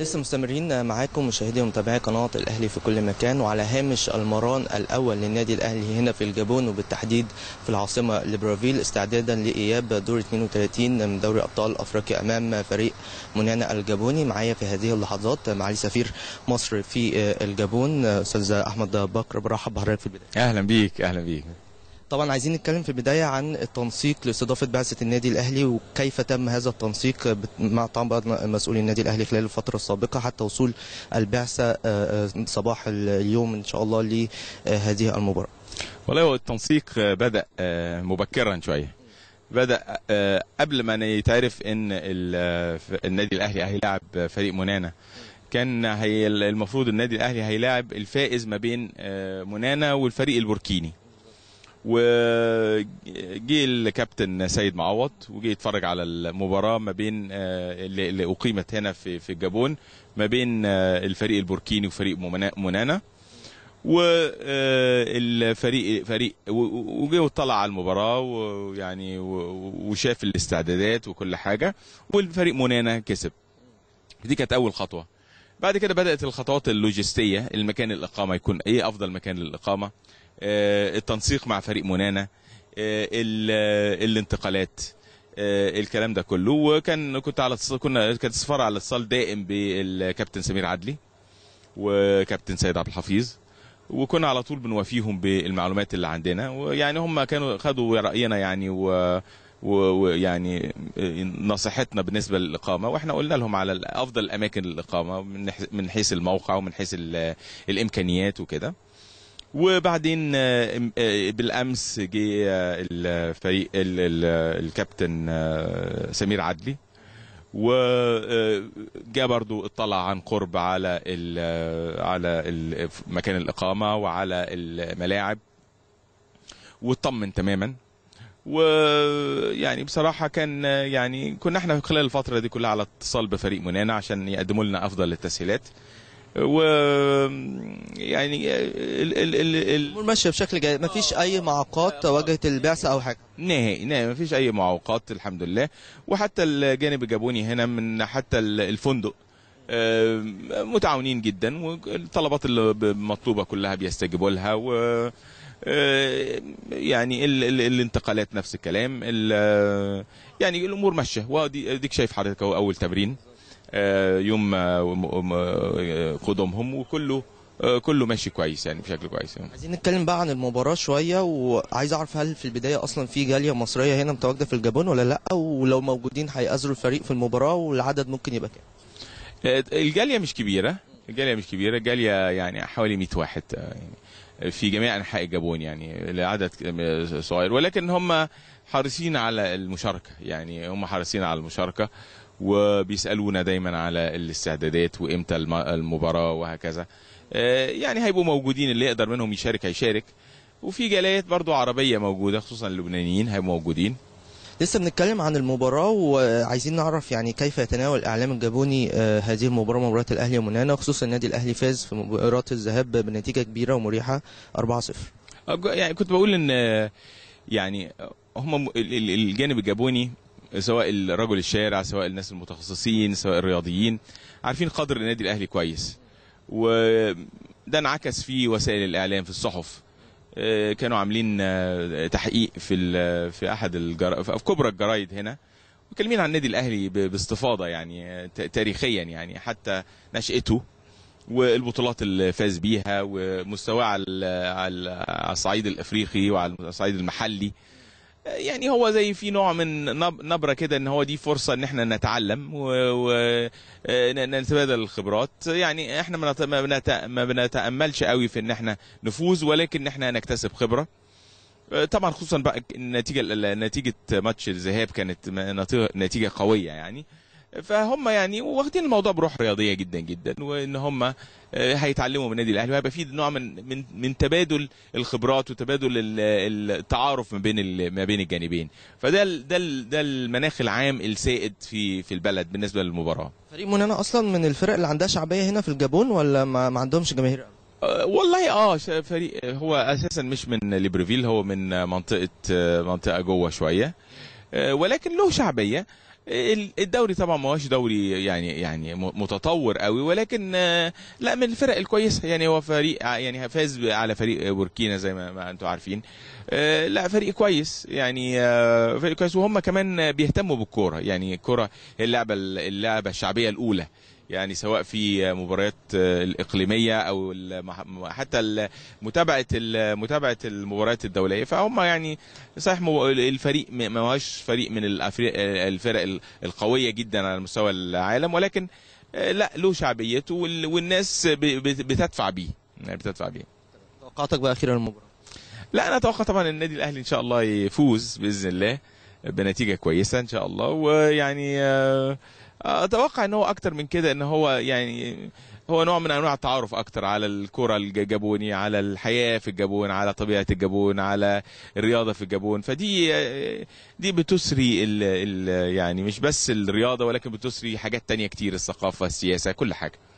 لسه مستمرين معاكم مشاهدي ومتابعي قناه الاهلي في كل مكان وعلى هامش المران الاول للنادي الاهلي هنا في الجابون وبالتحديد في العاصمه ليبرافيل استعدادا لاياب دور 32 من دوري ابطال افريقيا امام فريق منانا الجابوني معايا في هذه اللحظات معالي سفير مصر في الجابون استاذ احمد بكر برحب بحضرتك في البدايه اهلا بيك اهلا بيك طبعا عايزين نتكلم في البدايه عن التنسيق لاستضافه بعثه النادي الاهلي وكيف تم هذا التنسيق مع طبعا مسؤولي النادي الاهلي خلال الفتره السابقه حتى وصول البعثه آه، آه، صباح اليوم ان شاء الله لهذه المباراه. والله هو التنسيق آه، بدا مبكرا شويه. بدا قبل ما يتعرف ان النادي الاهلي هيلاعب فريق منانا كان هي المفروض النادي الاهلي هيلاعب الفائز ما بين منانا والفريق البوركيني وجي الكابتن سيد معوض وجي يتفرج على المباراه ما بين آه، اللي اقيمت هنا في في الجابون ما بين آه، الفريق البوركيني وفريق منانا والفريق آه، فريق وجه وطلع على المباراه ويعني وشاف الاستعدادات وكل حاجه والفريق منانا كسب دي كانت اول خطوه بعد كده بدات الخطوات اللوجستيه المكان الاقامه يكون ايه افضل مكان للاقامه آه، التنسيق مع فريق منانا آه، آه، الانتقالات الكلام ده كله وكان كنت على كنا كانت السفاره على اتصال دائم بالكابتن سمير عدلي وكابتن سيد عبد الحفيظ وكنا على طول بنوافيهم بالمعلومات اللي عندنا ويعني هم كانوا خدوا راينا يعني و ويعني نصيحتنا بالنسبه للاقامه واحنا قلنا لهم على افضل اماكن للاقامه من حيث الموقع ومن حيث الامكانيات وكده وبعدين آه، آه، بالامس جه آه، الفريق الكابتن سمير عدلي وجاء برضو اطلع عن قرب على على مكان الاقامه وعلى الملاعب واطمن تماما ويعني بصراحه كان يعني كنا احنا خلال الفتره دي كلها على اتصال بفريق منانا عشان يقدموا لنا افضل التسهيلات و يعني ال ال ال ال ماشيه بشكل جيد ما فيش اي معوقات واجهت البعثه او حاجه نهائي نهائي ما فيش اي معوقات الحمد لله وحتى الجانب الجابوني هنا من حتى الفندق متعاونين جدا والطلبات المطلوبه كلها بيستجيبوا لها و يعني ال ال الانتقالات نفس الكلام يعني الامور ماشيه واديك شايف حضرتك اول تمرين آه، يوم آه، قدومهم وكله آه، كله ماشي كويس يعني بشكل كويس يعني. عايزين نتكلم بقى عن المباراه شويه وعايز اعرف هل في البدايه اصلا في جاليه مصريه هنا متواجده في الجابون ولا لا ولو موجودين هيأذروا الفريق في المباراه والعدد ممكن يبقى كام؟ الجاليه مش كبيره الجاليه مش كبيره الجاليه يعني حوالي 100 واحد آه، يعني في جميع انحاء الجابون يعني لعدد صغير ولكن هم حريصين على المشاركه يعني هم حريصين على المشاركه وبيسالونا دايما على الاستعدادات وامتى المباراه وهكذا آه، يعني هيبقوا موجودين اللي يقدر منهم يشارك هيشارك وفي جاليات برضو عربيه موجوده خصوصا اللبنانيين هيبقوا موجودين لسه بنتكلم عن المباراة وعايزين نعرف يعني كيف يتناول الإعلام الجابوني آه، هذه المباراة مباراة الأهلي ومنانا خصوصا النادي الأهلي فاز في مباراة الذهاب بنتيجة كبيرة ومريحة 4-0 أه، يعني كنت بقول إن آه، يعني هم الجانب الجابوني سواء الرجل الشارع سواء الناس المتخصصين سواء الرياضيين عارفين قدر النادي الأهلي كويس وده انعكس في وسائل الإعلام في الصحف آه، كانوا عاملين آه، تحقيق في في احد الجر... في كبرى الجرايد هنا مكلمين عن النادي الاهلي باستفاضه يعني آه، تاريخيا يعني حتى نشاته والبطولات اللي فاز بيها ومستواه على الصعيد الافريقي وعلى الصعيد المحلي يعني هو زي في نوع من نبره كده ان هو دي فرصه ان احنا نتعلم ونتبادل آه، الخبرات يعني احنا ما بنتاملش قوي في ان احنا نفوز ولكن ان احنا نكتسب خبره آه، طبعا خصوصا بقى النتيجه نتيجه ماتش الذهاب كانت نتيجه قويه يعني فهم يعني واخدين الموضوع بروح رياضيه جدا جدا وان هم آه، هيتعلموا من النادي الاهلي وهيبقى في نوع من من من تبادل الخبرات وتبادل التعارف ما بين ما بين الجانبين فده ده ده المناخ العام السائد في في البلد بالنسبه للمباراه فريق منانا اصلا من الفرق اللي عندها شعبيه هنا في الجابون ولا ما, ما عندهمش جماهير آه، والله اه فريق آه، هو اساسا مش من ليبرفيل هو من منطقه منطقه جوه شويه ولكن له شعبيه الدوري طبعا ما هوش دوري يعني يعني متطور قوي ولكن آه، لا من الفرق الكويسه يعني هو فريق آه، يعني فاز على فريق بوركينا زي ما, ما انتم عارفين آه، لا فريق كويس يعني فريق كويس وهم كمان بيهتموا بالكوره يعني الكوره اللعبه اللعبه الشعبيه الاولى يعني سواء في مباريات الاقليميه او حتى متابعه متابعه المباريات الدوليه فهم يعني صحيح الفريق ما هوش فريق من الفرق القويه جدا على مستوى العالم ولكن لا له شعبيته والناس بتدفع بيه يعني بتدفع بيه توقعاتك بقى اخيرا المباراه لا انا اتوقع طبعا النادي الاهلي ان شاء الله يفوز باذن الله بنتيجه كويسه ان شاء الله ويعني آه، اتوقع ان هو اكتر من كده ان هو يعني هو نوع من انواع التعارف اكتر على الكره الجابوني على الحياه في الجابون على طبيعه الجابون على الرياضه في الجابون فدي دي بتسري ال ال يعني مش بس الرياضه ولكن بتسري حاجات تانية كتير الثقافه السياسه كل حاجه